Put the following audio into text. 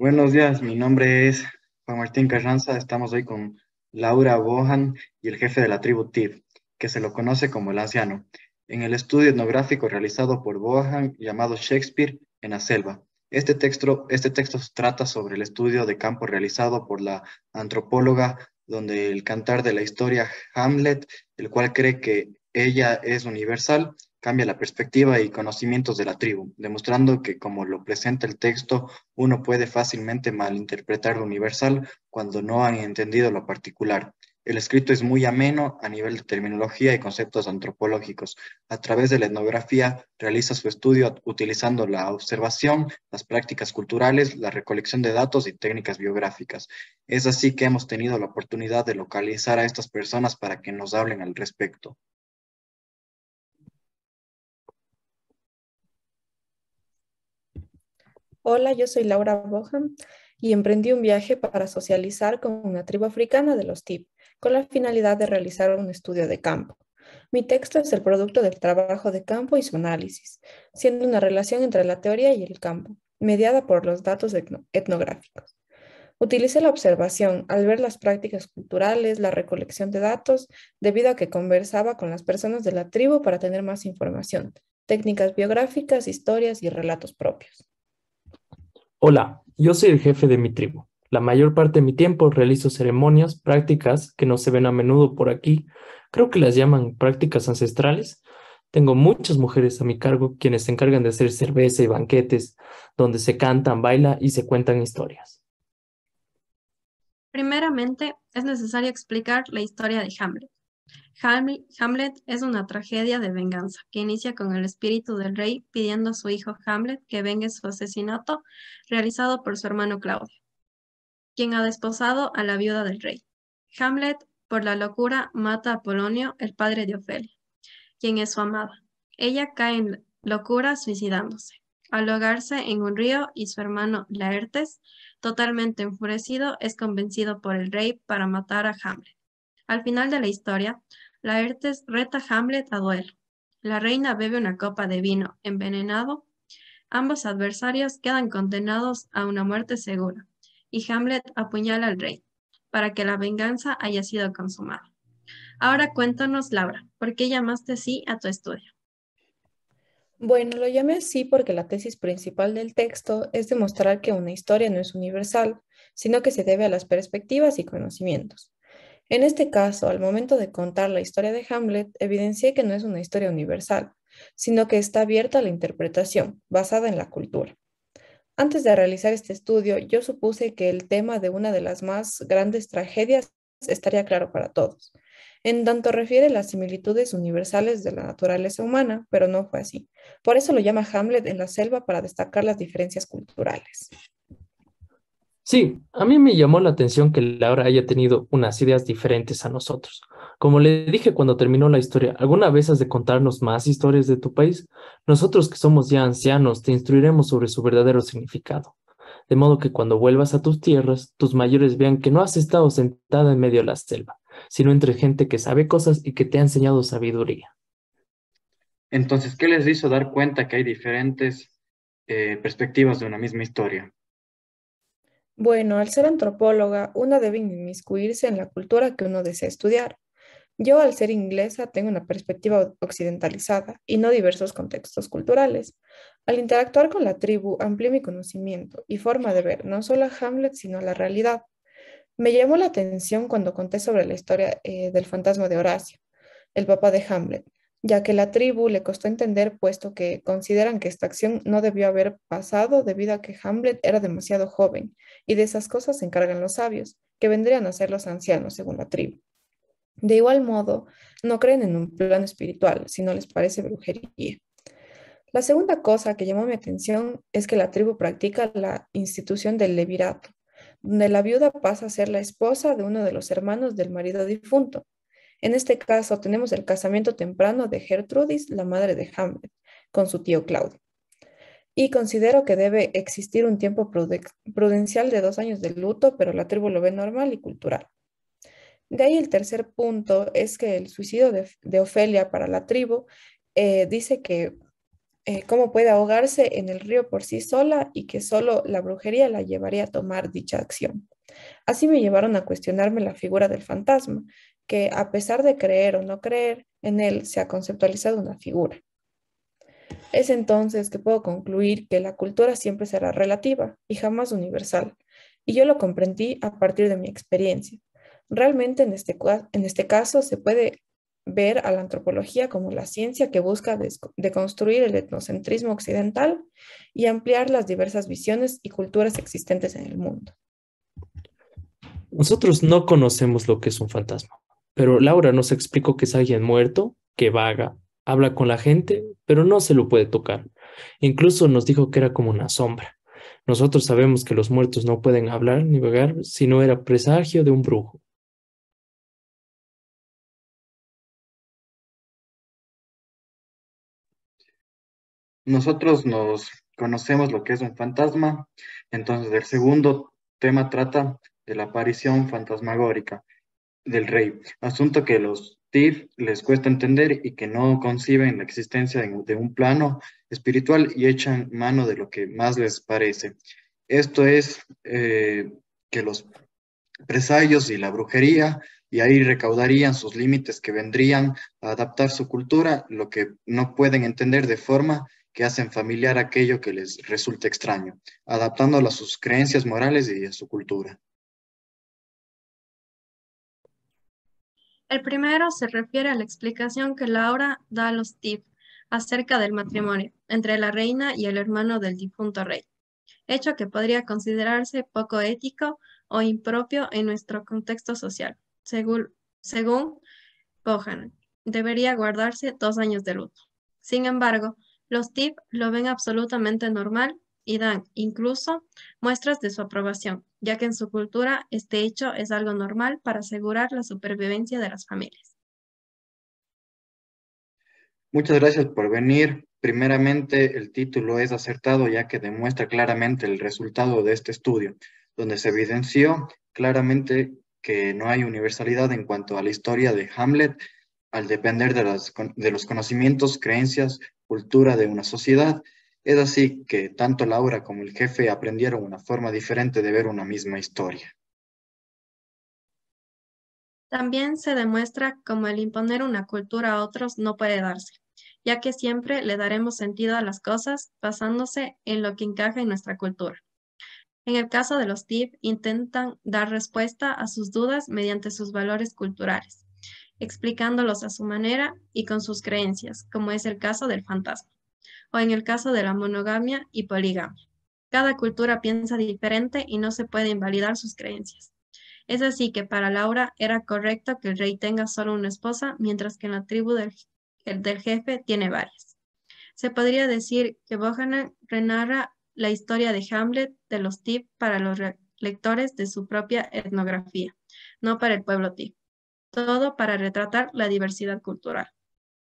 Buenos días, mi nombre es Juan Martín Carranza. Estamos hoy con Laura Bohan y el jefe de la tribu Tiv, que se lo conoce como el anciano, en el estudio etnográfico realizado por Bohan llamado Shakespeare en la selva. Este texto, este texto trata sobre el estudio de campo realizado por la antropóloga donde el cantar de la historia Hamlet, el cual cree que ella es universal, cambia la perspectiva y conocimientos de la tribu, demostrando que como lo presenta el texto, uno puede fácilmente malinterpretar lo universal cuando no han entendido lo particular. El escrito es muy ameno a nivel de terminología y conceptos antropológicos. A través de la etnografía realiza su estudio utilizando la observación, las prácticas culturales, la recolección de datos y técnicas biográficas. Es así que hemos tenido la oportunidad de localizar a estas personas para que nos hablen al respecto. Hola, yo soy Laura Bohan y emprendí un viaje para socializar con una tribu africana de los TIP, con la finalidad de realizar un estudio de campo. Mi texto es el producto del trabajo de campo y su análisis, siendo una relación entre la teoría y el campo, mediada por los datos etnográficos. Utilicé la observación al ver las prácticas culturales, la recolección de datos, debido a que conversaba con las personas de la tribu para tener más información, técnicas biográficas, historias y relatos propios. Hola, yo soy el jefe de mi tribu. La mayor parte de mi tiempo realizo ceremonias, prácticas que no se ven a menudo por aquí. Creo que las llaman prácticas ancestrales. Tengo muchas mujeres a mi cargo quienes se encargan de hacer cerveza y banquetes, donde se cantan, baila y se cuentan historias. Primeramente, es necesario explicar la historia de Hamlet. Hamlet es una tragedia de venganza que inicia con el espíritu del rey pidiendo a su hijo Hamlet que vengue su asesinato realizado por su hermano Claudio, quien ha desposado a la viuda del rey. Hamlet, por la locura, mata a Polonio, el padre de Ofelia, quien es su amada. Ella cae en locura suicidándose. Al en un río y su hermano Laertes, totalmente enfurecido, es convencido por el rey para matar a Hamlet. Al final de la historia, Laertes reta a Hamlet a duelo. La reina bebe una copa de vino envenenado. Ambos adversarios quedan condenados a una muerte segura y Hamlet apuñala al rey para que la venganza haya sido consumada. Ahora cuéntanos, Laura, ¿por qué llamaste así a tu estudio? Bueno, lo llamé así porque la tesis principal del texto es demostrar que una historia no es universal, sino que se debe a las perspectivas y conocimientos. En este caso, al momento de contar la historia de Hamlet, evidencié que no es una historia universal, sino que está abierta a la interpretación, basada en la cultura. Antes de realizar este estudio, yo supuse que el tema de una de las más grandes tragedias estaría claro para todos, en tanto refiere las similitudes universales de la naturaleza humana, pero no fue así. Por eso lo llama Hamlet en la selva para destacar las diferencias culturales. Sí, a mí me llamó la atención que Laura haya tenido unas ideas diferentes a nosotros. Como le dije cuando terminó la historia, ¿alguna vez has de contarnos más historias de tu país? Nosotros que somos ya ancianos te instruiremos sobre su verdadero significado. De modo que cuando vuelvas a tus tierras, tus mayores vean que no has estado sentada en medio de la selva, sino entre gente que sabe cosas y que te ha enseñado sabiduría. Entonces, ¿qué les hizo dar cuenta que hay diferentes eh, perspectivas de una misma historia? Bueno, al ser antropóloga, una debe inmiscuirse en la cultura que uno desea estudiar. Yo, al ser inglesa, tengo una perspectiva occidentalizada y no diversos contextos culturales. Al interactuar con la tribu, amplié mi conocimiento y forma de ver no solo a Hamlet, sino a la realidad. Me llamó la atención cuando conté sobre la historia eh, del fantasma de Horacio, el papá de Hamlet, ya que la tribu le costó entender puesto que consideran que esta acción no debió haber pasado debido a que Hamlet era demasiado joven, y de esas cosas se encargan los sabios, que vendrían a ser los ancianos según la tribu. De igual modo, no creen en un plano espiritual, si no les parece brujería. La segunda cosa que llamó mi atención es que la tribu practica la institución del levirato, donde la viuda pasa a ser la esposa de uno de los hermanos del marido difunto, en este caso tenemos el casamiento temprano de Gertrudis, la madre de Hamlet, con su tío Claudio. Y considero que debe existir un tiempo prudencial de dos años de luto, pero la tribu lo ve normal y cultural. De ahí el tercer punto es que el suicidio de, Ofelia para la tribu eh, dice que eh, cómo puede ahogarse en el río por sí sola y que solo la brujería la llevaría a tomar dicha acción. Así me llevaron a cuestionarme la figura del fantasma, que a pesar de creer o no creer, en él se ha conceptualizado una figura. Es entonces que puedo concluir que la cultura siempre será relativa y jamás universal, y yo lo comprendí a partir de mi experiencia. Realmente en este, en este caso se puede ver a la antropología como la ciencia que busca deconstruir el etnocentrismo occidental y ampliar las diversas visiones y culturas existentes en el mundo. Nosotros no conocemos lo que es un fantasma. Pero Laura nos explicó que es alguien muerto, que vaga, habla con la gente, pero no se lo puede tocar. Incluso nos dijo que era como una sombra. Nosotros sabemos que los muertos no pueden hablar ni vagar, si no era presagio de un brujo. Nosotros nos conocemos lo que es un fantasma, entonces el segundo tema trata de la aparición fantasmagórica, del rey, asunto que los TIF les cuesta entender y que no conciben la existencia de un plano espiritual y echan mano de lo que más les parece. Esto es eh, que los presayos y la brujería, y ahí recaudarían sus límites que vendrían a adaptar su cultura, lo que no pueden entender de forma que hacen familiar aquello que les resulta extraño, adaptándolo a sus creencias morales y a su cultura. El primero se refiere a la explicación que Laura da a los TIP acerca del matrimonio entre la reina y el hermano del difunto rey, hecho que podría considerarse poco ético o impropio en nuestro contexto social. Según, según debería guardarse dos años de luto. Sin embargo, los TIP lo ven absolutamente normal y dan, incluso, muestras de su aprobación, ya que en su cultura este hecho es algo normal para asegurar la supervivencia de las familias. Muchas gracias por venir. Primeramente, el título es acertado ya que demuestra claramente el resultado de este estudio, donde se evidenció claramente que no hay universalidad en cuanto a la historia de Hamlet al depender de, las, de los conocimientos, creencias, cultura de una sociedad es así que tanto Laura como el jefe aprendieron una forma diferente de ver una misma historia. También se demuestra cómo el imponer una cultura a otros no puede darse, ya que siempre le daremos sentido a las cosas basándose en lo que encaja en nuestra cultura. En el caso de los TIP, intentan dar respuesta a sus dudas mediante sus valores culturales, explicándolos a su manera y con sus creencias, como es el caso del fantasma o en el caso de la monogamia y poligamia. Cada cultura piensa diferente y no se puede invalidar sus creencias. Es así que para Laura era correcto que el rey tenga solo una esposa, mientras que en la tribu del, jefe tiene varias. Se podría decir que Bohanan renarra la historia de Hamlet de los TIP para los lectores de su propia etnografía, no para el pueblo TIP. Todo para retratar la diversidad cultural.